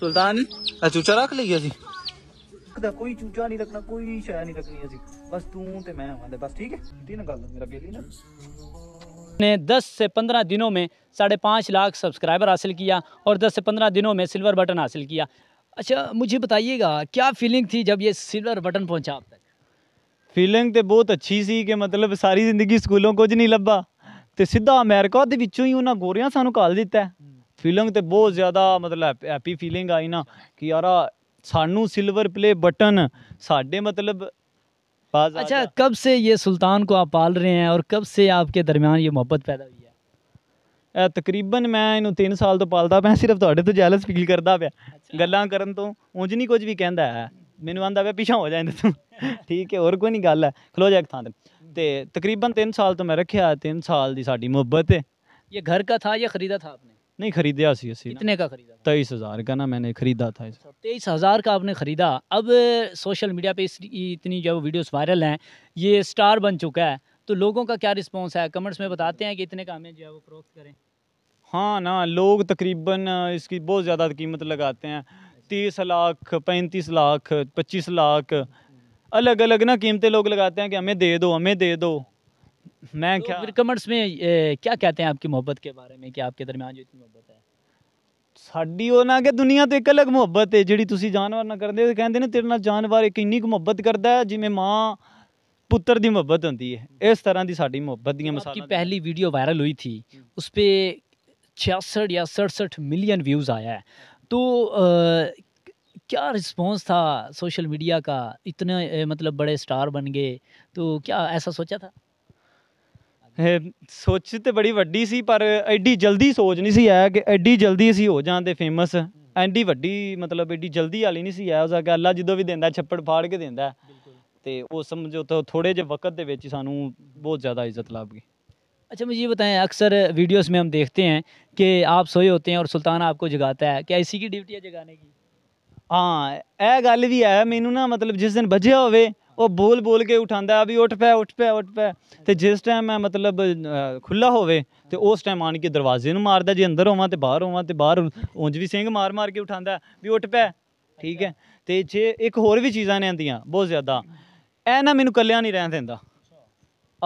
सुल्तान चूचा रख लिया जी ਰੱਖਦਾ ਕੋਈ ਚੂਚਾ ਨਹੀਂ ਰੱਖਣਾ ਕੋਈ ਸ਼ਾਇ ਨਹੀਂ ਰੱਖਣੀ ਅਸੀਂ ਬਸ ਤੂੰ ਤੇ ਮੈਂ ਆਵਾਂਦੇ ਬਸ ਠੀਕ ਹੈ ਟੀ ਗੱਲ ਮੇਰਾ ਬੇਲੀ ਨਾ ने 10 से 15 दिनों में साढ़े पाँच लाख सब्सक्राइबर हासिल किया और 10 से 15 दिनों में सिल्वर बटन हासिल किया अच्छा मुझे बताइएगा क्या फीलिंग थी जब ये सिल्वर बटन पहुंचा आप तक फीलिंग तो बहुत अच्छी सी कि मतलब सारी जिंदगी स्कूलों कुछ नहीं लब्भा तो सीधा अमेरिका के ਵਿੱਚੋਂ ਹੀ ਉਹਨਾਂ ਗੋਰਿਆਂ ਸਾਨੂੰ ਕਾਲ ਦਿੱਤਾ फीलिंग तो बहुत ज़्यादा मतलब हैप्पी फीलिंग आई ना कि यार सानू सिल्वर प्ले बटन साढ़े मतलब अच्छा कब से ये सुल्तान को आप पाल रहे हैं और कब से आपके दरमियान ये मोहब्बत पैदा हुई है तकरीबन मैं इन तीन साल तो पालता मैं सिर्फ थोड़े तो, जैलस फील करता पाया अच्छा। गल तो उंज नहीं कुछ भी कहता है मैंने आंता पे पिछा हो जाए तू ठीक है और कोई नहीं गल है खलो जाए एक थान तो तकरीबन तीन साल तो मैं रखे तीन साल की साड़ी मुहब्बत है ये घर का था या खरीदा था आपने नहीं खरीदा सी अस्सी इतने का खरीदा तेईस हज़ार का ना मैंने ख़रीदा था अच्छा, तेईस हज़ार का आपने ख़रीदा अब सोशल मीडिया पे इतनी जो वीडियोस वायरल हैं ये स्टार बन चुका है तो लोगों का क्या रिस्पॉन्स है कमेंट्स में बताते हैं कि इतने का हमें जो है वो फरोख्त करें हाँ ना लोग तकरीबन इसकी बहुत ज़्यादा कीमत लगाते हैं तीस लाख पैंतीस लाख पच्चीस लाख अलग अलग ना कीमतें लोग लगाते हैं कि हमें दे दो हमें दे दो मैं तो फिर कमेंट्स में ए, क्या कहते हैं आपकी मोहब्बत के बारे में कि आपके दरमियान जो इतनी मोहब्बत है साड़ी वो ना कि दुनिया तो एक अलग मोहब्बत है जी तुम जानवर ना करते ਹੋ ਕਹਿੰਦੇ ਨੇ ਤੇਰੇ ਨਾਲ ਜਾਨਵਰ ਇੱਕ ਇੰਨੀ ਕੁ ਮੁਹੱਬਤ ਕਰਦਾ पुत्र की मुहब्बत होंगी है हम्म। इस तरह की साड़ी मुहब्बत दी की पहली वीडियो वायरल हुई थी हम्म। उस पर छियासठ या सड़सठ मिलियन व्यूज़ आया है तो क्या रिस्पांस था सोशल मीडिया का इतने मतलब बड़े स्टार बन गए तो क्या ऐसा सोचा था ਸੋਚ ਤੇ ਬੜੀ ਵੱਡੀ ਸੀ ਪਰ ਐਡੀ ਜਲਦੀ ਸੋਚ ਨਹੀਂ ਸੀ ਆਇਆ ਕਿ ਐਡੀ ਜਲਦੀ ਅਸੀਂ ਹੋ ਜਾਂਦੇ ਫੇਮਸ ਐਡੀ ਵੱਡੀ ਮਤਲਬ ਐਡੀ ਜਲਦੀ ਵਾਲੀ ਨਹੀਂ ਸੀ ਆਇਆ ਉਸ ਅਗਾ ਅੱਲਾ ਜਦੋਂ ਵੀ ਦਿੰਦਾ ਛੱਪੜ ਫਾੜ ਕੇ ਦਿੰਦਾ ਤੇ ਉਹ ਸਮਝੋ ਤਾਂ ਥੋੜੇ ਜਿਹੇ ਵਕਤ ਦੇ ਵਿੱਚ ਸਾਨੂੰ ਬਹੁਤ ਜ਼ਿਆਦਾ ਇੱਜ਼ਤ ਲੱਭ ਗਈ अच्छा मुझे ਇਹ बताएं अक्सर वीडियोस में हम देखते हैं कि आप सोए होते हैं और सुल्तान आपको जगाता है क्या इसी की ड्यूटी है जगाने की हाँ ਇਹ ਗੱਲ ਵੀ ਹੈ ਮੈਨੂੰ ਨਾ ਮਤਲਬ ਜਿਸ ਦਿਨ ਬਜਿਆ ਹੋਵੇ ਉਹ ਬੋਲ ਬੋਲ ਕੇ ਉਠਾਉਂਦਾ ਵੀ ਉੱਠ ਪੈ ਉੱਠ ਪੈ ਉੱਠ ਪੈ ਤੇ ਜਿਸ ਟਾਈਮ ਮੈਂ ਮਤਲਬ ਖੁੱਲਾ ਹੋਵੇ ਤੇ ਉਸ ਟਾਈਮ ਆਣ ਕੇ ਦਰਵਾਜ਼ੇ ਨੂੰ ਮਾਰਦਾ ਜੇ ਅੰਦਰ ਹੋਵਾਂ ਤੇ ਬਾਹਰ ਹੋਵਾਂ ਤੇ ਬਾਹਰ ਉਂਝ ਵੀ ਸਿੰਘ ਮਾਰ ਮਾਰ ਕੇ ਉਠਾਉਂਦਾ ਵੀ ਉੱਠ ਪੈ ਠੀਕ ਹੈ ਤੇ ਜੇ ਇੱਕ ਹੋਰ ਵੀ ਚੀਜ਼ਾਂ ਨੇ ਆਂਦੀਆਂ ਬਹੁਤ ਜ਼ਿਆਦਾ ਐ ਨਾ ਮੈਨੂੰ ਕੱਲਿਆਂ ਨਹੀਂ ਰਹਿਣ ਦਿੰਦਾ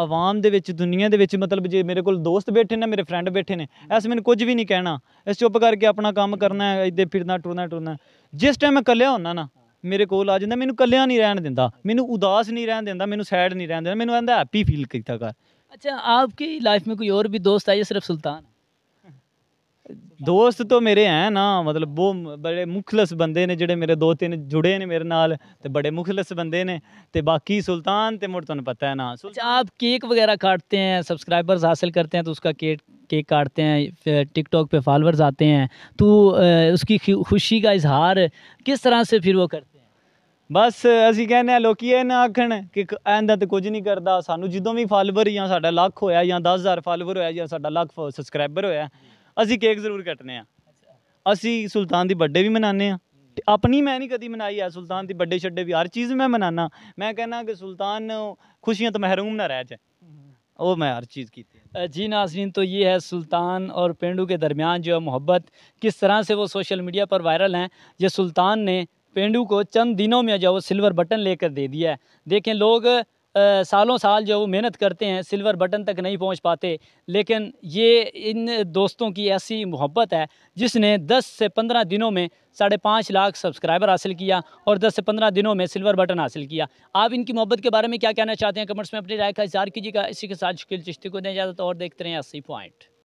ਆਵਾਮ ਦੇ ਵਿੱਚ ਦੁਨੀਆ ਦੇ ਵਿੱਚ ਮਤਲਬ ਜੇ ਮੇਰੇ ਕੋਲ ਦੋਸਤ ਬੈਠੇ ਨੇ ਮੇਰੇ ਫਰੈਂਡ ਬੈਠੇ ਨੇ ਐਸ ਮੈਨੂੰ ਕੁਝ ਵੀ ਨਹੀਂ ਕਹਿਣਾ ਐਸ ਚੁੱਪ ਕਰਕੇ ਆਪਣਾ ਕੰਮ ਕਰਨਾ ਹੈ ਇੱਦੇ ਫਿਰਨਾ ਟੁਰਨਾ ਟੁਰਨਾ ਜਿਸ ਟਾਈਮ ਮੈਂ ਕੱਲਿਆ ਹੁੰਨਾ ਨਾ मेरे को आ जाता मैं कल्या नहीं रहन दिता मैं उदास नहीं रहन दिता मैं सैड नहीं रहन दिता मैं कहता हैप्पी फील किया कर अच्छा आपकी लाइफ में कोई और भी दोस्त है या सिर्फ सुल्तान दोस्त तो मेरे हैं ना मतलब वो बड़े मुखलस बंदे ने जो मेरे दो तीन जुड़े ने मेरे नाल ते बड़े मुखलस बंदे ने ते बाकी सुल्तान ते मुड़ तुम्हें पता है ना अच्छा आप केक वगैरह काटते हैं सब्सक्राइबर्स हासिल करते हैं तो उसका केक केक काटते हैं टिकटॉक पे फॉलोअर्स आते हैं तो उसकी खुशी का इजहार किस तरह से फिर वो करते बस असं कहने लोग आखन कि एंधा तो कुछ नहीं करता सू जो भी फॉलोवर या सा लख हो या दस हज़ार फॉलोवर हो सा लख सबसक्राइबर हो असी केक जरूर कट्टे असी सुल्तान की बर्थडे भी मनाने अपनी मैं नहीं कभी मनाई है सुल्तान की बर्थडे शड्डे भी हर चीज़ मैं मना मैं कहना कि सुल्तान खुशियाँ तो महरूम ना रह जाए वो मैं हर चीज़ की जी नाजरीन तो ये है सुल्तान और पेंडू के दरमियान जो है मोहब्बत किस तरह से वो सोशल मीडिया पर वायरल हैं जो सुल्तान ने पेंडू को चंद दिनों में जो वो सिल्वर बटन लेकर दे दिया है देखें लोग आ, सालों साल जो वो मेहनत करते हैं सिल्वर बटन तक नहीं पहुंच पाते लेकिन ये इन दोस्तों की ऐसी मोहब्बत है जिसने 10 से 15 दिनों में साढ़े पाँच लाख सब्सक्राइबर हासिल किया और 10 से 15 दिनों में सिल्वर बटन हासिल किया आप इनकी मोहब्बत के बारे में क्या कहना चाहते हैं कमेंट्स में अपनी राय का इजहार कीजिएगा इसी के साथ शिकिल चिश्ती को दें इजाज़त और देखते रहें ऐसी पॉइंट